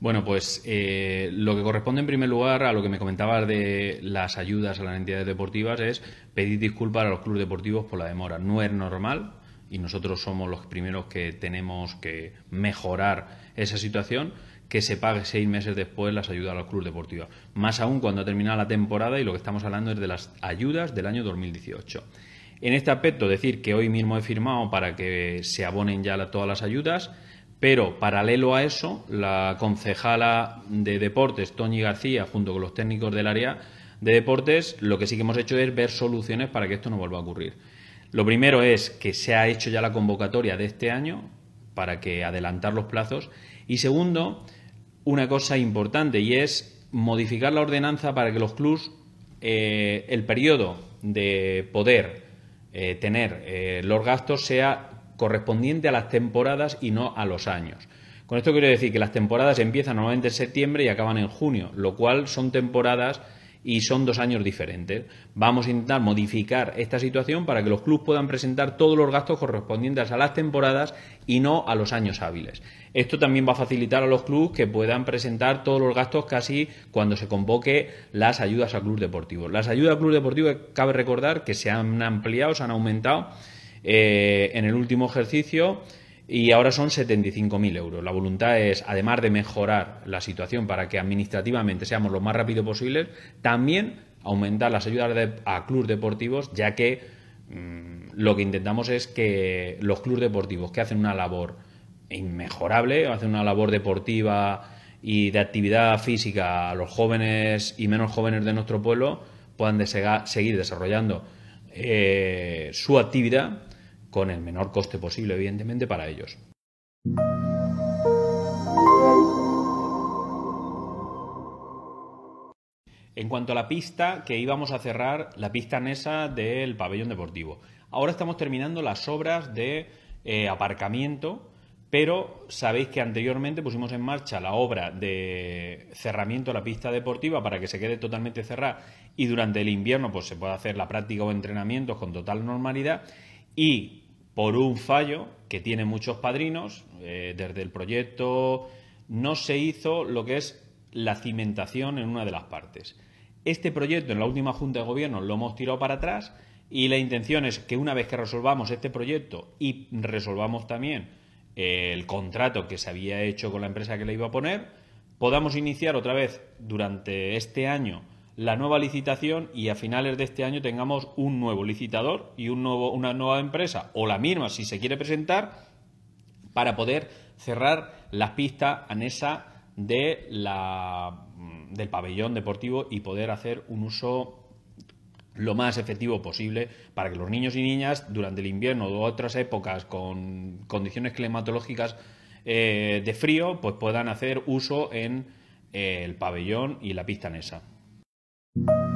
Bueno, pues eh, lo que corresponde en primer lugar a lo que me comentabas de las ayudas a las entidades deportivas es pedir disculpas a los clubes deportivos por la demora. No es normal y nosotros somos los primeros que tenemos que mejorar esa situación que se pague seis meses después las ayudas a los clubes deportivos. Más aún cuando ha terminado la temporada y lo que estamos hablando es de las ayudas del año 2018. En este aspecto, decir que hoy mismo he firmado para que se abonen ya todas las ayudas, pero paralelo a eso, la concejala de deportes, Toñi García, junto con los técnicos del área de deportes, lo que sí que hemos hecho es ver soluciones para que esto no vuelva a ocurrir. Lo primero es que se ha hecho ya la convocatoria de este año para que adelantar los plazos y segundo, una cosa importante y es modificar la ordenanza para que los clubs, eh, el periodo de poder eh, tener eh, los gastos sea correspondiente a las temporadas y no a los años. Con esto quiero decir que las temporadas empiezan normalmente en septiembre y acaban en junio, lo cual son temporadas y son dos años diferentes. Vamos a intentar modificar esta situación para que los clubes puedan presentar todos los gastos correspondientes a las temporadas y no a los años hábiles. Esto también va a facilitar a los clubes que puedan presentar todos los gastos casi cuando se convoque las ayudas a club deportivos. Las ayudas a club deportivo cabe recordar que se han ampliado, se han aumentado eh, en el último ejercicio y ahora son 75.000 euros. La voluntad es, además de mejorar la situación para que administrativamente seamos lo más rápido posible, también aumentar las ayudas a clubes deportivos, ya que mm, lo que intentamos es que los clubes deportivos que hacen una labor inmejorable, hacen una labor deportiva y de actividad física a los jóvenes y menos jóvenes de nuestro pueblo, puedan seguir desarrollando eh, su actividad con el menor coste posible, evidentemente, para ellos. En cuanto a la pista que íbamos a cerrar, la pista Nesa del pabellón deportivo. Ahora estamos terminando las obras de eh, aparcamiento, pero sabéis que anteriormente pusimos en marcha la obra de cerramiento de la pista deportiva para que se quede totalmente cerrada y durante el invierno pues, se pueda hacer la práctica o entrenamientos con total normalidad. Y por un fallo que tiene muchos padrinos, eh, desde el proyecto no se hizo lo que es la cimentación en una de las partes. Este proyecto en la última Junta de Gobierno lo hemos tirado para atrás y la intención es que una vez que resolvamos este proyecto y resolvamos también eh, el contrato que se había hecho con la empresa que le iba a poner, podamos iniciar otra vez durante este año la nueva licitación y a finales de este año tengamos un nuevo licitador y un nuevo, una nueva empresa, o la misma si se quiere presentar, para poder cerrar la pista ANESA de del pabellón deportivo y poder hacer un uso lo más efectivo posible para que los niños y niñas durante el invierno o otras épocas con condiciones climatológicas eh, de frío pues puedan hacer uso en eh, el pabellón y la pista anesa. thank you